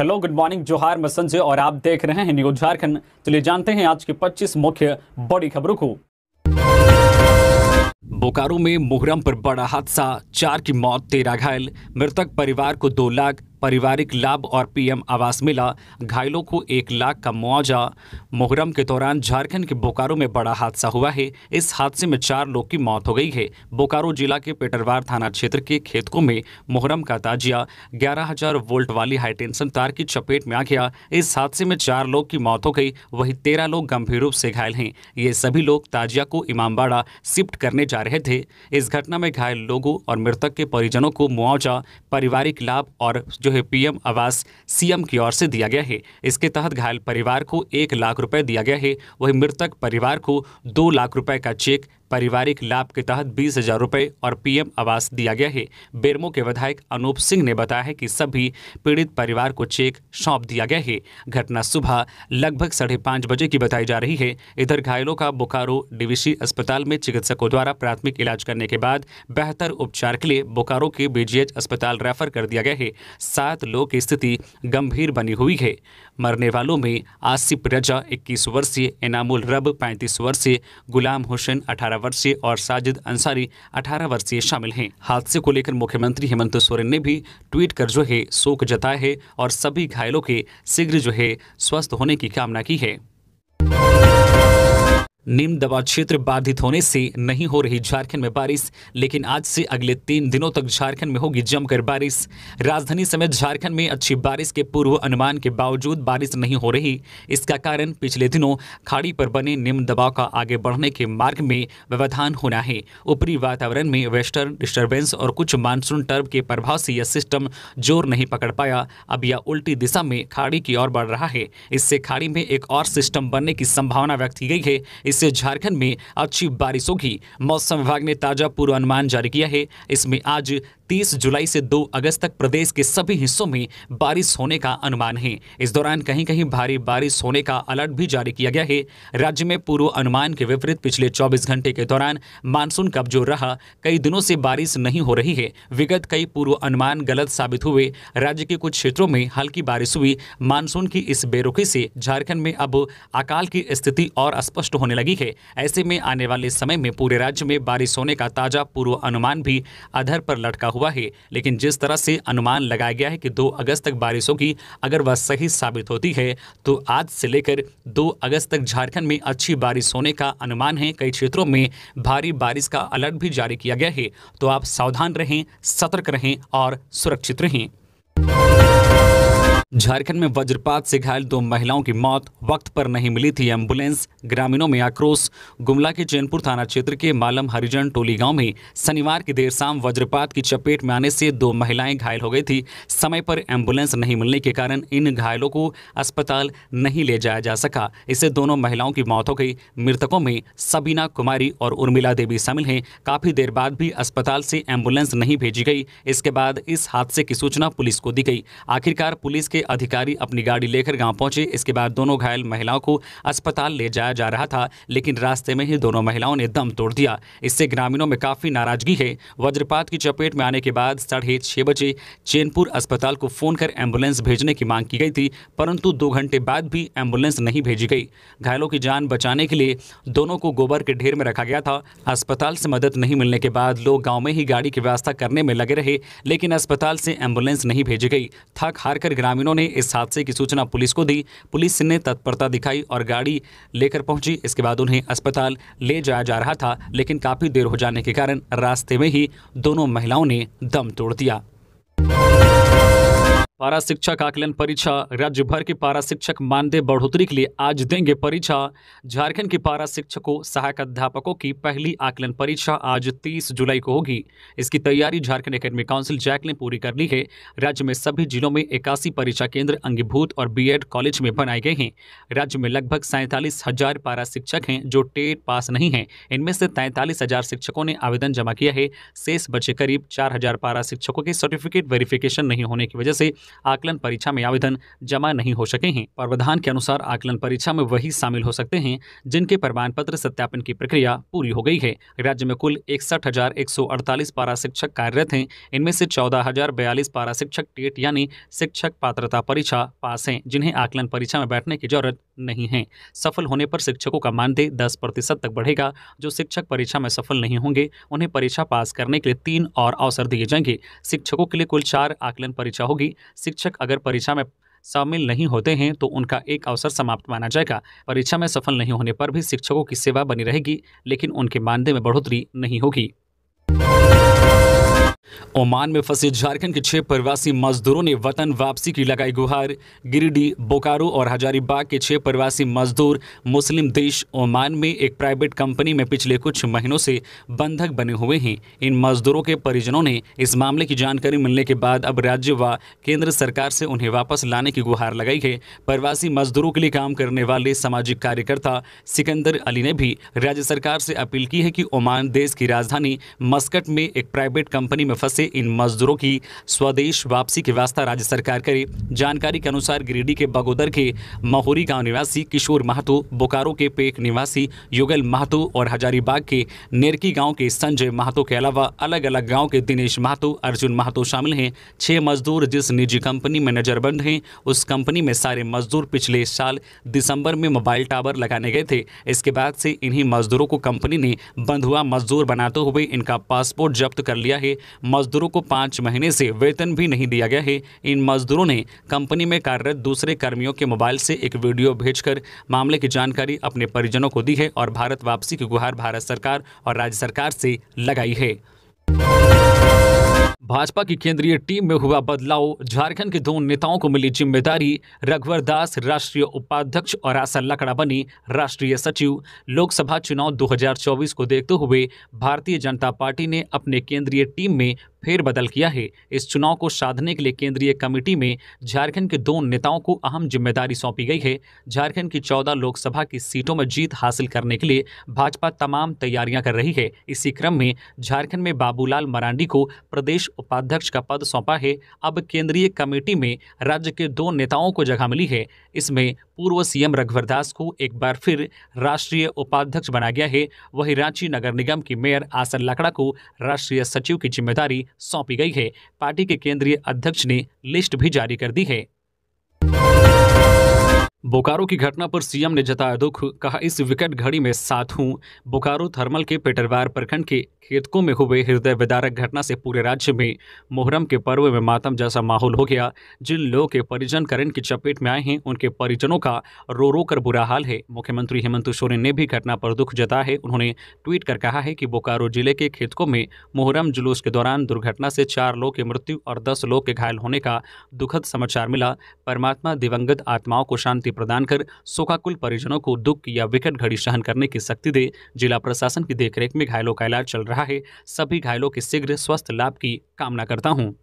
hello good morning जोहार मैं संजय और आप देख रहे हैं न्यूज झारखंड चलिए जानते हैं आज की 25 मुख्य बड़ी खबरों को बोकारो में मुहर्रम पर बड़ा हादसा चार की मौत तेरह घायल मृतक परिवार को दो लाख पारिवारिक लाभ और पीएम आवास मिला घायलों को एक लाख का मुआवजा मुहर्रम के दौरान झारखंड के बोकारो में बड़ा हादसा हुआ है इस हादसे में चार लोग की मौत हो गई है बोकारो जिला के पेटरवार थाना क्षेत्र के खेतकों में मुहर्रम का ताजिया ग्यारह हजार वोल्ट वाली हाईटेंशन तार की चपेट में आ गया इस हादसे में चार लोग की मौत हो गई वही तेरह लोग गंभीर रूप से घायल हैं ये सभी लोग ताजिया को इमामबाड़ा शिफ्ट करने जा रहे थे इस घटना में घायल लोगों और मृतक के परिजनों को मुआवजा पारिवारिक लाभ और जो जो है पीएम आवास सीएम की ओर से दिया गया है इसके तहत घायल परिवार को एक लाख रुपए दिया गया है वहीं मृतक परिवार को दो लाख रुपए का चेक पारिवारिक लाभ के तहत बीस हजार रुपये और पीएम आवास दिया गया है बेरमो के विधायक अनूप सिंह ने बताया है कि सभी पीड़ित परिवार को चेक सौंप दिया गया है घटना सुबह लगभग साढ़े पाँच बजे की बताई जा रही है इधर घायलों का बोकारो डीवीसी अस्पताल में चिकित्सकों द्वारा प्राथमिक इलाज करने के बाद बेहतर उपचार के लिए बोकारो के बीजीएच अस्पताल रेफर कर दिया गया है सात लोग की स्थिति गंभीर बनी हुई है मरने वालों में आसिफ रजा इक्कीस वर्षीय इनामुल रब पैंतीस वर्षीय गुलाम हुसैन अठारह वर्षीय और साजिद अंसारी 18 वर्षीय शामिल हैं हादसे को लेकर मुख्यमंत्री हेमंत सोरेन ने भी ट्वीट कर जो है शोक जताया है और सभी घायलों के शीघ्र जो है स्वस्थ होने की कामना की है निम्न दबाव क्षेत्र बाधित होने से नहीं हो रही झारखंड में बारिश लेकिन आज से अगले तीन दिनों तक झारखंड में होगी जमकर बारिश राजधानी समेत झारखंड में अच्छी बारिश के पूर्व अनुमान के बावजूद बारिश नहीं हो रही इसका कारण पिछले दिनों खाड़ी पर बने निम्न दबाव का आगे बढ़ने के मार्ग में व्यवधान होना है ऊपरी वातावरण में वेस्टर्न डिस्टर्बेंस और कुछ मानसून टर्ब के प्रभाव से यह सिस्टम जोर नहीं पकड़ पाया अब यह उल्टी दिशा में खाड़ी की ओर बढ़ रहा है इससे खाड़ी में एक और सिस्टम बनने की संभावना व्यक्त की गई है इस इससे झारखंड में अच्छी बारिश होगी मौसम विभाग ने ताजा पूर्वानुमान जारी किया है इसमें आज 30 जुलाई से 2 अगस्त तक प्रदेश के सभी हिस्सों में बारिश होने का अनुमान है इस दौरान कहीं कहीं भारी बारिश होने का अलर्ट भी जारी किया गया है राज्य में पूर्व अनुमान के विपरीत पिछले 24 घंटे के दौरान मानसून जो रहा कई दिनों से बारिश नहीं हो रही है विगत कई पूर्व अनुमान गलत साबित हुए राज्य के कुछ क्षेत्रों में हल्की बारिश हुई मानसून की इस बेरुखी से झारखंड में अब अकाल की स्थिति और स्पष्ट होने लगी है ऐसे में आने वाले समय में पूरे राज्य में बारिश होने का ताजा पूर्व अनुमान भी अधर पर लटका हुआ हुआ है लेकिन जिस तरह से अनुमान लगाया गया है कि 2 अगस्त तक बारिशों की अगर वह सही साबित होती है तो आज से लेकर 2 अगस्त तक झारखंड में अच्छी बारिश होने का अनुमान है कई क्षेत्रों में भारी बारिश का अलर्ट भी जारी किया गया है तो आप सावधान रहें सतर्क रहें और सुरक्षित रहें झारखंड में वज्रपात से घायल दो महिलाओं की मौत वक्त पर नहीं मिली थी एम्बुलेंस ग्रामीणों में आक्रोश गुमला के चैनपुर थाना क्षेत्र के मालम हरिजन टोली गांव में शनिवार की देर शाम वज्रपात की चपेट में आने से दो महिलाएं घायल हो गई थी समय पर एम्बुलेंस नहीं मिलने के कारण इन घायलों को अस्पताल नहीं ले जाया जा सका इससे दोनों महिलाओं की मौत हो गई मृतकों में सबीना कुमारी और उर्मिला देवी शामिल हैं काफी देर बाद भी अस्पताल से एम्बुलेंस नहीं भेजी गई इसके बाद इस हादसे की सूचना पुलिस को दी गई आखिरकार पुलिस के अधिकारी अपनी गाड़ी लेकर गांव पहुंचे इसके बाद दोनों घायल महिलाओं को अस्पताल ले जाया जा रहा था लेकिन रास्ते में ही दोनों महिलाओं ने दम तोड़ दिया इससे ग्रामीणों में काफ़ी नाराजगी है वज्रपात की चपेट में आने के बाद साढ़े बजे चैनपुर अस्पताल को फ़ोन कर एम्बुलेंस भेजने की मांग की गई थी परंतु दो घंटे बाद भी एम्बुलेंस नहीं भेजी गई घायलों की जान बचाने के लिए दोनों को गोबर के ढेर में रखा गया था अस्पताल से मदद नहीं मिलने के बाद लोग गाँव में ही गाड़ी की व्यवस्था करने में लगे रहे लेकिन अस्पताल से एम्बुलेंस नहीं भेजी गई थक हार कर ग्रामीणों ने इस हादसे की सूचना पुलिस को दी पुलिस ने तत्परता दिखाई और गाड़ी लेकर पहुंची इसके बाद उन्हें अस्पताल ले जाया जा रहा था लेकिन काफ़ी देर हो जाने के कारण रास्ते में ही दोनों महिलाओं ने दम तोड़ दिया पारा शिक्षक आकलन परीक्षा राज्य भर के पारा शिक्षक मानदेय बढ़ोतरी के लिए आज देंगे परीक्षा झारखंड के पारा शिक्षकों सहायक अध्यापकों की पहली आकलन परीक्षा आज 30 जुलाई को होगी इसकी तैयारी झारखंड एकेडमी काउंसिल जैक ने पूरी कर ली है राज्य में सभी जिलों में इक्यासी परीक्षा केंद्र अंगीभूत और बी कॉलेज में बनाए गए हैं राज्य में लगभग सैंतालीस हजार पारा शिक्षक हैं जो टेट पास नहीं है इनमें से तैंतालीस हजार शिक्षकों ने आवेदन जमा किया है शेष बचे करीब चार पारा शिक्षकों के सर्टिफिकेट वेरिफिकेशन नहीं होने की वजह से आकलन परीक्षा में आवेदन जमा नहीं हो सके हैं प्रावधान के अनुसार आकलन परीक्षा में वही शामिल हो सकते हैं जिनके प्रमाण पत्र सत्यापन की प्रक्रिया पूरी हो गई है राज्य में कुल इकसठ हजार एक सौ अड़तालीस पारा शिक्षक कार्यरत हैं इनमें से चौदह हजार बयालीस पारा शिक्षक टेट यानी शिक्षक पात्रता परीक्षा पास हैं जिन्हें आकलन परीक्षा में बैठने की जरूरत नहीं हैं सफल होने पर शिक्षकों का मानदेय दस प्रतिशत तक बढ़ेगा जो शिक्षक परीक्षा में सफल नहीं होंगे उन्हें परीक्षा पास करने के लिए तीन और अवसर दिए जाएंगे शिक्षकों के लिए कुल चार आकलन परीक्षा होगी शिक्षक अगर परीक्षा में शामिल नहीं होते हैं तो उनका एक अवसर समाप्त माना जाएगा परीक्षा में सफल नहीं होने पर भी शिक्षकों की सेवा बनी रहेगी लेकिन उनके मानदेय में बढ़ोतरी नहीं होगी ओमान में फंसे झारखंड के छह प्रवासी मजदूरों ने वतन वापसी की लगाई गुहार गिरिडीह बोकारो और हजारीबाग के छह प्रवासी मजदूर मुस्लिम देश ओमान में एक प्राइवेट कंपनी में पिछले कुछ महीनों से बंधक बने हुए हैं इन मजदूरों के परिजनों ने इस मामले की जानकारी मिलने के बाद अब राज्य व केंद्र सरकार से उन्हें वापस लाने की गुहार लगाई है प्रवासी मजदूरों के लिए काम करने वाले सामाजिक कार्यकर्ता सिकंदर अली ने भी राज्य सरकार से अपील की है कि ओमान देश की राजधानी मस्कट में एक प्राइवेट कंपनी में फंसे इन मजदूरों की स्वदेश वापसी की व्यवस्था राज्य सरकार करे जानकारी के अनुसार गिरिडीह के बगोदर के महोरी गांव निवासी किशोर महतो बोकारो के पेक निवासी युगल महतो और हजारीबाग के नेरकी गांव के संजय महतो के अलावा अलग अलग गाँव के दिनेश महतो अर्जुन महतो शामिल हैं छह मजदूर जिस निजी कंपनी में नजरबंद हैं उस कंपनी में सारे मजदूर पिछले साल दिसंबर में मोबाइल टावर लगाने गए थे इसके बाद से इन्हीं मजदूरों को कंपनी ने बंधुआ मजदूर बनाते हुए इनका पासपोर्ट जब्त कर लिया है मजदूरों को पाँच महीने से वेतन भी नहीं दिया गया है इन मजदूरों ने कंपनी में कार्यरत दूसरे कर्मियों के मोबाइल से एक वीडियो भेजकर मामले की जानकारी अपने परिजनों को दी है और भारत वापसी की गुहार भारत सरकार और राज्य सरकार से लगाई है भाजपा की केंद्रीय टीम में हुआ बदलाव झारखंड के दो नेताओं को मिली जिम्मेदारी रघुवर दास राष्ट्रीय उपाध्यक्ष और आशा लकड़ा बनी राष्ट्रीय सचिव लोकसभा चुनाव 2024 को देखते हुए भारतीय जनता पार्टी ने अपने केंद्रीय टीम में फेरबदल किया है इस चुनाव को साधने के लिए केंद्रीय कमेटी में झारखंड के दो नेताओं को अहम जिम्मेदारी सौंपी गई है झारखंड की चौदह लोकसभा की सीटों में जीत हासिल करने के लिए भाजपा तमाम तैयारियां कर रही है इसी क्रम में झारखंड में बाबूलाल मरांडी को प्रदेश उपाध्यक्ष का पद सौंपा है अब केंद्रीय कमेटी में राज्य के दो नेताओं को जगह मिली है इसमें पूर्व सीएम रघुवर दास को एक बार फिर राष्ट्रीय उपाध्यक्ष बनाया गया है वहीं रांची नगर निगम की मेयर आसन लकड़ा को राष्ट्रीय सचिव की जिम्मेदारी सौंपी गई है पार्टी के केंद्रीय अध्यक्ष ने लिस्ट भी जारी कर दी है बोकारो की घटना पर सीएम ने जताया दुख कहा इस विकट घड़ी में साथ हूं बोकारो थर्मल के पेटरवार प्रखंड के खेतकों में हुए हृदय विदारक घटना से पूरे राज्य में मुहर्रम के पर्व में मातम जैसा माहौल हो गया जिन लोगों के परिजन करंट की चपेट में आए हैं उनके परिजनों का रो रो कर बुरा हाल है मुख्यमंत्री हेमंत सोरेन ने भी घटना पर दुख जताया है उन्होंने ट्वीट कर कहा है कि बोकारो जिले के खेतकों में मुहर्रम जुलूस के दौरान दुर्घटना से चार लोग की मृत्यु और दस लोग के घायल होने का दुखद समाचार मिला परमात्मा दिवंगत आत्माओं को शांति शक्ति प्रदान कर शोकाकुल परिजनों को दुख या विकट घड़ी सहन करने की शक्ति दे जिला प्रशासन की देखरेख में घायलों का इलाज चल रहा है सभी घायलों के शीघ्र स्वस्थ लाभ की कामना करता हूँ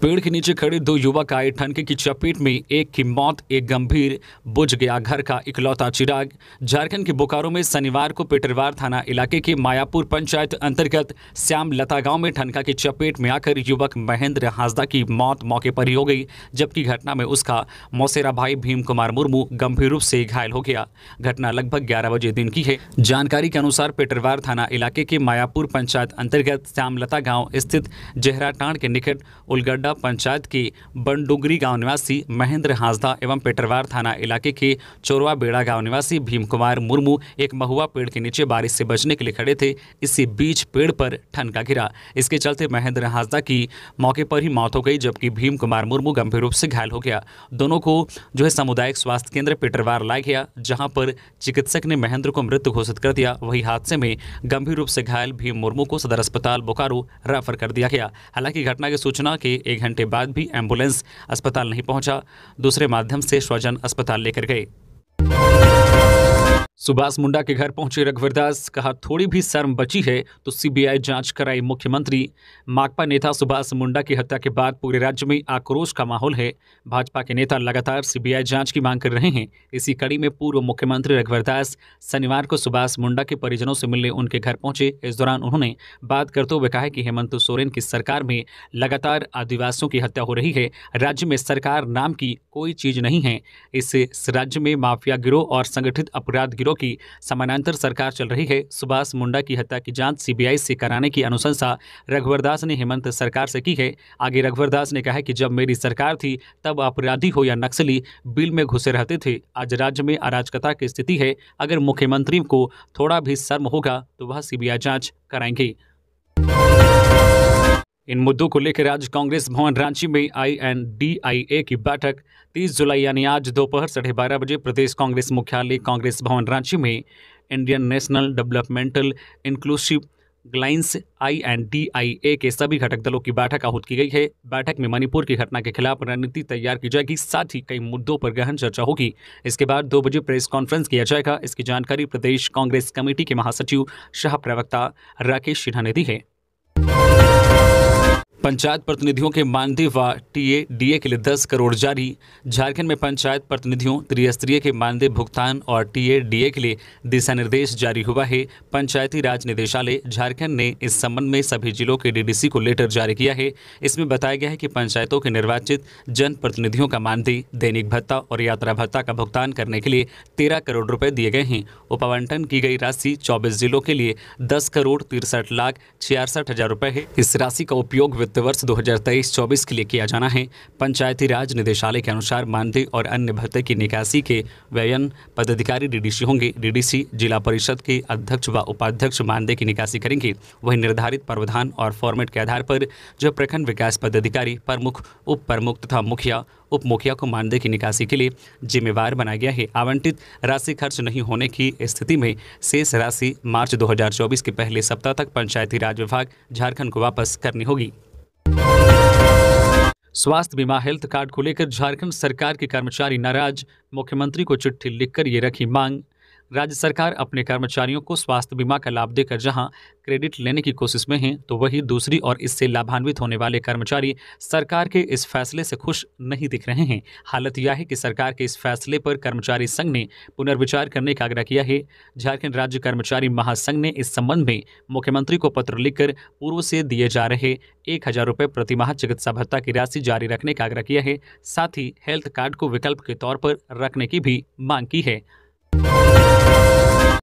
पेड़ के नीचे खड़े दो युवक आए ठनके की चपेट में एक की मौत एक गंभीर बुझ गया घर का इकलौता चिराग झारखंड के बोकारो में शनिवार को पेटरवार थाना इलाके के मायापुर पंचायत अंतर्गत श्याम लता गांव में ठनका की चपेट में आकर युवक महेंद्र हांसदा की मौत मौके पर ही हो गई जबकि घटना में उसका मौसेरा भाई भीम कुमार मुर्मू गंभीर रूप से घायल हो गया घटना लगभग ग्यारह बजे दिन की है जानकारी के अनुसार पेटरवार थाना इलाके के मायापुर पंचायत अंतर्गत श्यामलता गाँव स्थित जेहरा के निकट उलगढ हाजदा पंचायत के बनडुगरी गांव निवासी महेंद्र हांसदा एवं पेटरवार थाना इलाके के चोरवा बेड़ा गांव निवासी भीम कुमार मुर्मू एक महुआ पेड़ के नीचे बारिश से बचने के लिए खड़े थे इसी बीच पेड़ पर ठनका गिरा इसके चलते महेंद्र हांसदा की मौके पर ही मौत हो गई जबकि भीम कुमार मुर्मू गंभीर रूप से घायल हो गया दोनों को जो है सामुदायिक स्वास्थ्य केंद्र पेटरवार लाया गया जहाँ पर चिकित्सक ने महेंद्र को मृत घोषित कर दिया वही हादसे में गंभीर रूप से घायल भीम मुर्मू को सदर अस्पताल बोकारो रेफर कर दिया गया हालांकि घटना की सूचना के एक घंटे बाद भी एम्बुलेंस अस्पताल नहीं पहुंचा दूसरे माध्यम से स्वजन अस्पताल लेकर गए सुभाष मुंडा के घर पहुंचे रघुवर दास कहा थोड़ी भी शर्म बची है तो सीबीआई जांच कराई मुख्यमंत्री माकपा नेता सुभाष मुंडा की हत्या के बाद पूरे राज्य में आक्रोश का माहौल है भाजपा के नेता लगातार सीबीआई जांच की मांग कर रहे हैं इसी कड़ी में पूर्व मुख्यमंत्री रघुवर दास शनिवार को सुभाष मुंडा के परिजनों से मिलने उनके घर पहुंचे इस दौरान उन्होंने बात करते हुए कहा कि हेमंत सोरेन की सरकार में लगातार आदिवासियों की हत्या हो रही है राज्य में सरकार नाम की कोई चीज नहीं है इस राज्य में माफिया गिरोह और संगठित अपराध गिरोह की समानांतर सरकार चल रही है सुभाष मुंडा की हत्या की जांच सीबीआई से कराने की अनुशंसा रघुवर दास ने हेमंत सरकार से की है आगे रघुवर दास ने कहा कि जब मेरी सरकार थी तब अपराधी हो या नक्सली बिल में घुसे रहते थे आज राज्य में अराजकता की स्थिति है अगर मुख्यमंत्री को थोड़ा भी शर्म होगा तो वह सीबीआई जाँच कराएंगे इन मुद्दों को लेकर आज कांग्रेस भवन रांची में आई एन डी आई ए की बैठक 30 जुलाई यानी आज दोपहर साढ़े बारह बजे प्रदेश कांग्रेस मुख्यालय कांग्रेस भवन रांची में Indian National Developmental Inclusive Alliance I N D I A के सभी घटक दलों की बैठक आहूत की गई है बैठक में मणिपुर की घटना के खिलाफ रणनीति तैयार की जाएगी साथ ही कई मुद्दों पर गहन चर्चा होगी इसके बाद दो बजे प्रेस कॉन्फ्रेंस किया जाएगा इसकी जानकारी प्रदेश कांग्रेस कमेटी के महासचिव शाह प्रवक्ता राकेश सिन्हा ने दी है पंचायत प्रतिनिधियों के मानदेय व टीए डीए के लिए 10 करोड़ जारी झारखंड में पंचायत प्रतिनिधियों त्रिस्तरीय के मानदेय भुगतान और टीए डीए के लिए दिशा निर्देश जारी हुआ है पंचायती राज निदेशालय झारखंड ने इस संबंध में सभी जिलों के डीडीसी को लेटर जारी किया है इसमें बताया गया है कि पंचायतों के निर्वाचित जनप्रतिनिधियों का मानदेय दैनिक भत्ता और यात्रा भत्ता का भुगतान करने के लिए तेरह करोड़ रुपए दिए गए हैं उपावंटन की गई राशि चौबीस जिलों के लिए दस करोड़ तिरसठ लाख छियासठ हजार रुपए है इस राशि का उपयोग वित्त वित्त वर्ष 2023-24 के लिए किया जाना है पंचायती राज निदेशालय के अनुसार मानदेय और अन्य भत्ते की निकासी के व्ययन पदाधिकारी डीडीसी होंगे डीडीसी जिला परिषद के अध्यक्ष व उपाध्यक्ष मानदेय की निकासी करेंगे वहीं निर्धारित प्रावधान और फॉर्मेट के आधार पर जो प्रखंड विकास पदाधिकारी प्रमुख उप प्रमुख तथा मुखिया उप मुखिया को मानदेय की निकासी के लिए जिम्मेवार बनाया गया है आवंटित राशि खर्च नहीं होने की स्थिति में शेष राशि मार्च 2024 के पहले सप्ताह तक पंचायती राज विभाग झारखंड को वापस करनी होगी स्वास्थ्य बीमा हेल्थ कार्ड को लेकर झारखंड सरकार के कर्मचारी नाराज मुख्यमंत्री को चिट्ठी लिखकर ये रखी मांग राज्य सरकार अपने कर्मचारियों को स्वास्थ्य बीमा का लाभ देकर जहां क्रेडिट लेने की कोशिश में है तो वहीं दूसरी और इससे लाभान्वित होने वाले कर्मचारी सरकार के इस फैसले से खुश नहीं दिख रहे हैं हालत यह है कि सरकार के इस फैसले पर कर्मचारी संघ ने पुनर्विचार करने का आग्रह किया है झारखंड राज्य कर्मचारी महासंघ ने इस संबंध में मुख्यमंत्री को पत्र लिखकर पूर्व से दिए जा रहे एक हजार रुपये प्रतिमाह चिकित्सा भत्ता की राशि जारी रखने का आग्रह किया है साथ ही हेल्थ कार्ड को विकल्प के तौर पर रखने की भी मांग की है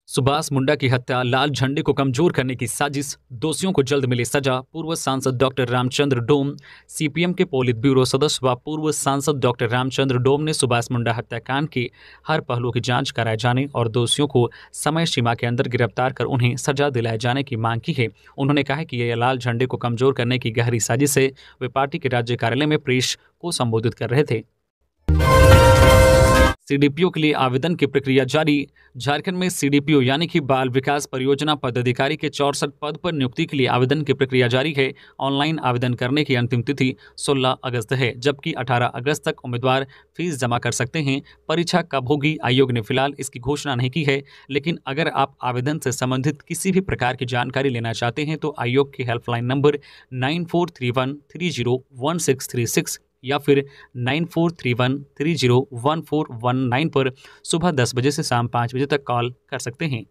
सुभाष मुंडा की हत्या लाल झंडे को कमजोर करने की साजिश दोषियों को जल्द मिली सजा पूर्व सांसद डॉक्टर रामचंद्र डोम सीपीएम के पोलित ब्यूरो सदस्य व पूर्व सांसद डॉक्टर रामचंद्र डोम ने सुभाष मुंडा हत्याकांड के हर पहलू की जांच कराए जाने और दोषियों को समय सीमा के अंदर गिरफ्तार कर उन्हें सजा दिलाए जाने की मांग की है उन्होंने कहा कि यह लाल झंडे को कमजोर करने की गहरी साजिश है वे पार्टी के राज्य कार्यालय में प्रेस को संबोधित कर रहे थे सीडीपीओ के लिए आवेदन की प्रक्रिया जारी झारखंड में सीडीपीओ यानी कि बाल विकास परियोजना पदाधिकारी के चौसठ पद पर नियुक्ति के लिए आवेदन की प्रक्रिया जारी है ऑनलाइन आवेदन करने की अंतिम तिथि 16 अगस्त है जबकि 18 अगस्त तक उम्मीदवार फीस जमा कर सकते हैं परीक्षा कब होगी आयोग ने फिलहाल इसकी घोषणा नहीं की है लेकिन अगर आप आवेदन से संबंधित किसी भी प्रकार की जानकारी लेना चाहते हैं तो आयोग की हेल्पलाइन नंबर नाइन या फिर nine four three one three zero one four one nine पर सुबह दस बजे से शाम पाँच बजे तक कॉल कर सकते हैं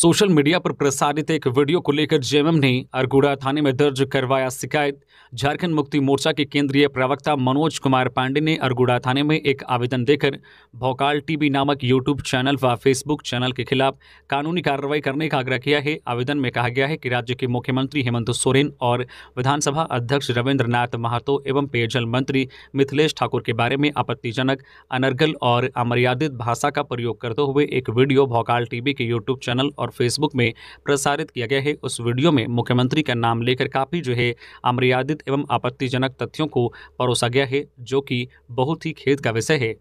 सोशल मीडिया पर प्रसारित एक वीडियो को लेकर जेएमएम ने अरगुड़ा थाने में दर्ज करवाया शिकायत झारखंड मुक्ति मोर्चा के केंद्रीय प्रवक्ता मनोज कुमार पांडे ने अरगुड़ा थाने में एक आवेदन देकर भोकाल टीवी नामक यूट्यूब चैनल व फेसबुक चैनल के खिलाफ कानूनी कार्रवाई करने का आग्रह किया है आवेदन में कहा गया है कि राज्य के मुख्यमंत्री हेमंत सोरेन और विधानसभा अध्यक्ष रविन्द्र महतो एवं पेयजल मंत्री मिथिलेश ठाकुर के बारे में आपत्तिजनक अनर्गल और अमर्यादित भाषा का प्रयोग करते हुए एक वीडियो भोकाल टीवी के यूट्यूब चैनल और और फेसबुक में प्रसारित किया गया है उस वीडियो में मुख्यमंत्री का नाम लेकर काफ़ी जो है अमर्यादित एवं आपत्तिजनक तथ्यों को परोसा गया है जो कि बहुत ही खेद का विषय है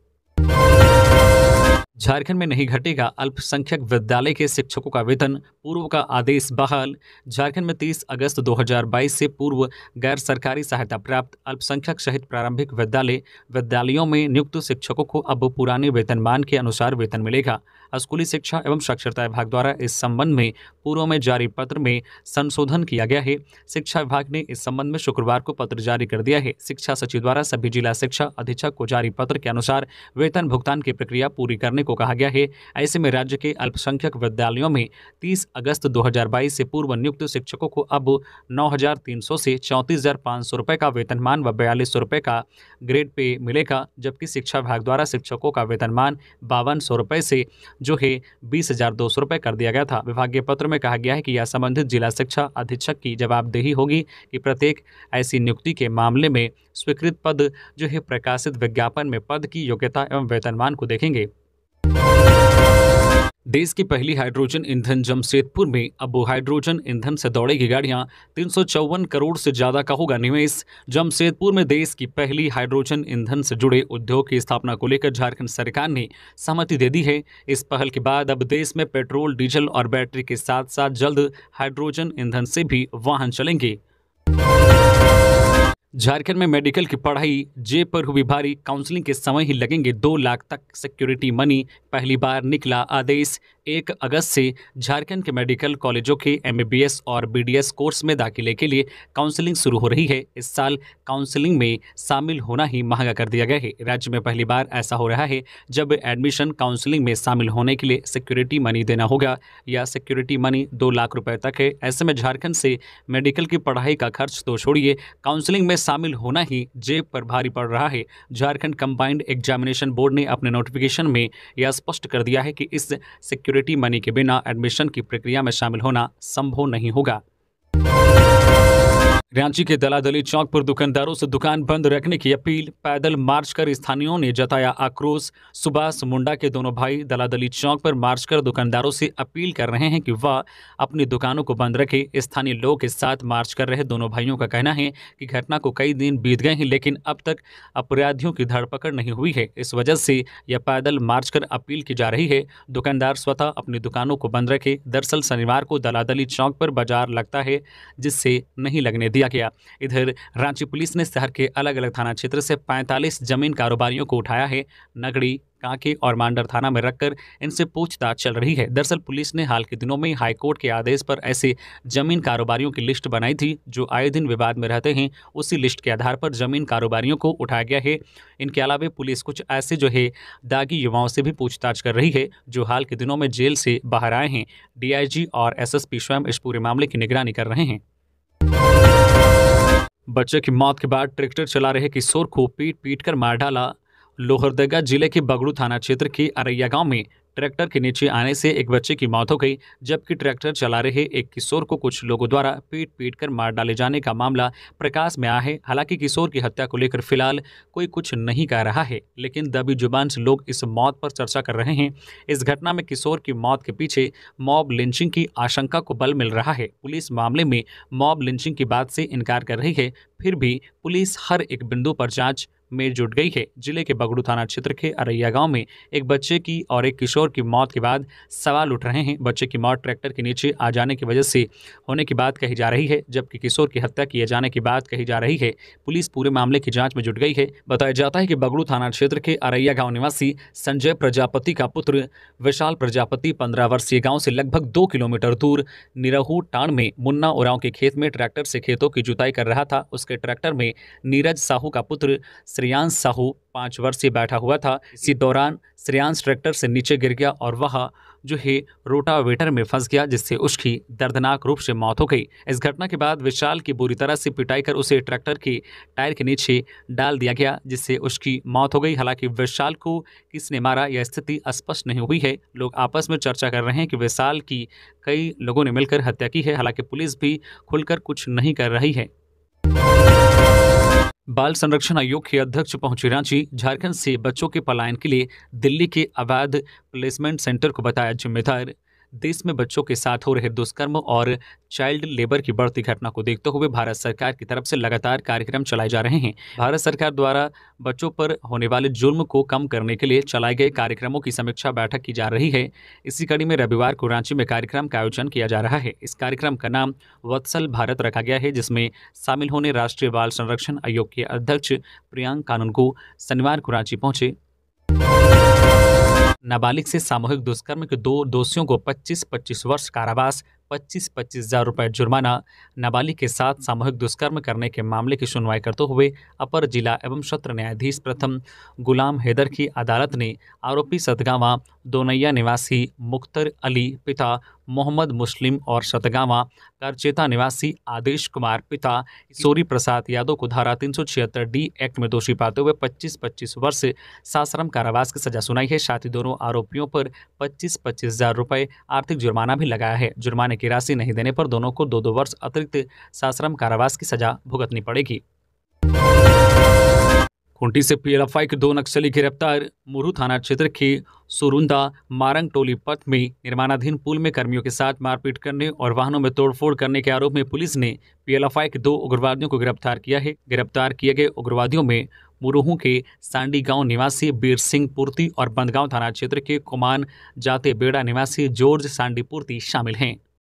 झारखंड में नहीं घटेगा अल्पसंख्यक विद्यालय के शिक्षकों का वेतन पूर्व का आदेश बहाल झारखंड में 30 अगस्त 2022 से पूर्व गैर सरकारी सहायता प्राप्त अल्पसंख्यक सहित प्रारंभिक विद्यालय विद्यालयों में नियुक्त शिक्षकों को अब पुराने वेतनमान के अनुसार वेतन मिलेगा स्कूली शिक्षा एवं साक्षरता विभाग द्वारा इस संबंध में पूर्व में जारी पत्र में संशोधन किया गया है शिक्षा विभाग ने इस संबंध में शुक्रवार को पत्र जारी कर दिया है शिक्षा सचिव द्वारा सभी जिला शिक्षा अधीक्षक को जारी पत्र के अनुसार वेतन भुगतान की प्रक्रिया पूरी करने को कहा गया है ऐसे में राज्य के अल्पसंख्यक विद्यालयों में तीस अगस्त दो से पूर्व नियुक्त शिक्षकों को अब नौ से चौंतीस रुपए का वेतनमान व बयालीस रुपए का ग्रेड पे मिलेगा जबकि शिक्षा विभाग द्वारा शिक्षकों का वेतनमान बावन सौ रुपये से जो है बीस हजार दो सौ रुपये कर दिया गया था विभागीय पत्र में कहा गया है कि यह संबंधित जिला शिक्षा अधीक्षक की जवाबदेही होगी कि प्रत्येक ऐसी नियुक्ति के मामले में स्वीकृत पद जो है प्रकाशित विज्ञापन में पद की योग्यता एवं वेतनमान को देखेंगे देश की पहली हाइड्रोजन ईंधन जमशेदपुर में अब हाइड्रोजन ईंधन से दौड़ेगी गाड़ियां तीन करोड़ से ज्यादा का होगा निवेश जमशेदपुर में देश की पहली हाइड्रोजन ईंधन से जुड़े उद्योग की स्थापना को लेकर झारखंड सरकार ने सहमति दे दी है इस पहल के बाद अब देश में पेट्रोल डीजल और बैटरी के साथ साथ जल्द हाइड्रोजन ईंधन से भी वाहन चलेंगे झारखंड में मेडिकल की पढ़ाई जे पर हुई भारी काउंसलिंग के समय ही लगेंगे दो लाख तक सिक्योरिटी मनी पहली बार निकला आदेश एक अगस्त से झारखंड के मेडिकल कॉलेजों के एमबीबीएस और बीडीएस कोर्स में दाखिले के लिए काउंसलिंग शुरू हो रही है इस साल काउंसलिंग में शामिल होना ही महंगा कर दिया गया है राज्य में पहली बार ऐसा हो रहा है जब एडमिशन काउंसलिंग में शामिल होने के लिए सिक्योरिटी मनी देना होगा या सिक्योरिटी मनी दो लाख रुपये तक है ऐसे में झारखंड से मेडिकल की पढ़ाई का खर्च तो छोड़िए काउंसलिंग में शामिल होना ही जेब पर भारी पड़ रहा है झारखंड कंबाइंड एग्जामिनेशन बोर्ड ने अपने नोटिफिकेशन में यह स्पष्ट कर दिया है कि इस सिक्योरिटी मनी के बिना एडमिशन की प्रक्रिया में शामिल होना संभव नहीं होगा रांची के दलादली चौक पर दुकानदारों से दुकान बंद रखने की अपील पैदल मार्च कर स्थानियों ने जताया आक्रोश सुभाष मुंडा के दोनों भाई दलादली चौक पर मार्च कर दुकानदारों से अपील कर रहे हैं कि वह अपनी दुकानों को बंद रखें स्थानीय लोगों के साथ मार्च कर रहे दोनों भाइयों का कहना है कि घटना को कई दिन बीत गए हैं लेकिन अब तक अपराधियों की धरपकड़ नहीं हुई है इस वजह से यह पैदल मार्च कर अपील की जा रही है दुकानदार स्वतः अपनी दुकानों को बंद रखे दरअसल शनिवार को दलादली चौक पर बाजार लगता है जिससे नहीं लगने दिया दिया गया इधर रांची पुलिस ने शहर के अलग अलग थाना क्षेत्र से 45 जमीन कारोबारियों को उठाया है नगड़ी कांके और मांडर थाना में रखकर इनसे पूछताछ चल रही है दरअसल पुलिस ने हाल के दिनों में हाईकोर्ट के आदेश पर ऐसे जमीन कारोबारियों की लिस्ट बनाई थी जो आए दिन विवाद में रहते हैं उसी लिस्ट के आधार पर जमीन कारोबारियों को उठाया गया है इनके अलावा पुलिस कुछ ऐसे जो है दागी युवाओं से भी पूछताछ कर रही है जो हाल के दिनों में जेल से बाहर आए हैं डी और एस स्वयं इस पूरे मामले की निगरानी कर रहे हैं बच्चे की मौत के बाद ट्रैक्टर चला रहे किशोर को पीट पीट कर मार डाला लोहरदगा जिले के बगड़ू थाना क्षेत्र के अरैया गांव में ट्रैक्टर के नीचे आने से एक बच्चे की मौत हो गई जबकि ट्रैक्टर चला रहे एक किशोर को कुछ लोगों द्वारा पीट पीट कर मार डाले जाने का मामला प्रकाश में आया है हालांकि किशोर की हत्या को लेकर फिलहाल कोई कुछ नहीं कह रहा है लेकिन दबी जुबान से लोग इस मौत पर चर्चा कर रहे हैं इस घटना में किशोर की मौत के पीछे मॉब लिंचिंग की आशंका को बल मिल रहा है पुलिस मामले में मॉब लिंचिंग की बात से इनकार कर रही है फिर भी पुलिस हर एक बिंदु पर जाँच मेल जुट गई है जिले के बगड़ू थाना क्षेत्र के अरैया गांव में एक बच्चे की और एक किशोर की मौत के बाद सवाल उठ रहे हैं बच्चे की मौत ट्रैक्टर के नीचे आ जाने की वजह से होने की बात कही जा रही है जबकि किशोर की हत्या किए जाने की बात कही जा रही है पुलिस पूरे मामले की जाँच में जुट गई है बताया जाता है कि बगड़ू थाना क्षेत्र के अरैया गाँव निवासी संजय प्रजापति का पुत्र विशाल प्रजापति पंद्रह वर्षीय गाँव से लगभग दो किलोमीटर दूर निरहू टाण में मुन्ना उराव के खेत में ट्रैक्टर से खेतों की जुताई कर रहा था उसके ट्रैक्टर में नीरज साहू का पुत्र श्रेयांश साहू पाँच वर्ष से बैठा हुआ था इसी दौरान श्रेयांश ट्रैक्टर से नीचे गिर गया और वह जो है रोटावेटर में फंस गया जिससे उसकी दर्दनाक रूप से मौत हो गई इस घटना के बाद विशाल की बुरी तरह से पिटाई कर उसे ट्रैक्टर के टायर के नीचे डाल दिया गया जिससे उसकी मौत हो गई हालांकि विशाल को किसने मारा यह स्थिति स्पष्ट नहीं हुई है लोग आपस में चर्चा कर रहे हैं कि विशाल की कई लोगों ने मिलकर हत्या की है हालांकि पुलिस भी खुलकर कुछ नहीं कर रही है बाल संरक्षण आयोग के अध्यक्ष पहुंचे रांची झारखंड से बच्चों के पलायन के लिए दिल्ली के अवैध प्लेसमेंट सेंटर को बताया जिम्मेदार देश में बच्चों के साथ हो रहे दुष्कर्म और चाइल्ड लेबर की बढ़ती घटना को देखते हुए भारत सरकार की तरफ से लगातार कार्यक्रम चलाए जा रहे हैं भारत सरकार द्वारा बच्चों पर होने वाले जुर्म को कम करने के लिए चलाए गए कार्यक्रमों की समीक्षा बैठक की जा रही है इसी कड़ी में रविवार को रांची में कार्यक्रम का आयोजन किया जा रहा है इस कार्यक्रम का नाम वत्सल भारत रखा गया है जिसमें शामिल होने राष्ट्रीय बाल संरक्षण आयोग के अध्यक्ष प्रियांक कानून को शनिवार को रांची पहुंचे नाबालिग से सामूहिक दुष्कर्म के दो दोषियों को 25-25 वर्ष कारावास पच्चीस पच्चीस हजार रुपये जुर्माना नाबालिग के साथ सामूहिक दुष्कर्म करने के मामले की सुनवाई करते हुए अपर जिला एवं सत्र न्यायाधीश प्रथम गुलाम हैदर की अदालत ने आरोपी सदगावा दोनैया निवासी मुख्तर अली पिता मोहम्मद मुस्लिम और सतगावा करचेता निवासी आदेश कुमार पिता किशोरी प्रसाद यादव को धारा तीन डी एक्ट में दोषी पाते हुए 25-25 वर्ष से सासरम कारावास की सजा सुनाई है साथ ही दोनों आरोपियों पर 25-25 हजार रुपये आर्थिक जुर्माना भी लगाया है जुर्माने की राशि नहीं देने पर दोनों को दो दो वर्ष अतिरिक्त सासरम कारावास की सजा भुगतनी पड़ेगी खूंटी से पीएलएफआई के दो नक्सली गिरफ्तार मुरू थाना क्षेत्र के सुरुंदा मारंग टोली पथ में निर्माणाधीन पुल में कर्मियों के साथ मारपीट करने और वाहनों में तोड़फोड़ करने के आरोप में पुलिस ने पीएलएफआई के दो उग्रवादियों को गिरफ्तार किया है गिरफ्तार किए गए उग्रवादियों में मुरुहू के सांडी गांव निवासी बीर सिंह पूर्ति और बंदगांव थाना क्षेत्र के कुमान जाते बेड़ा निवासी जॉर्ज सांडी पूर्ति शामिल हैं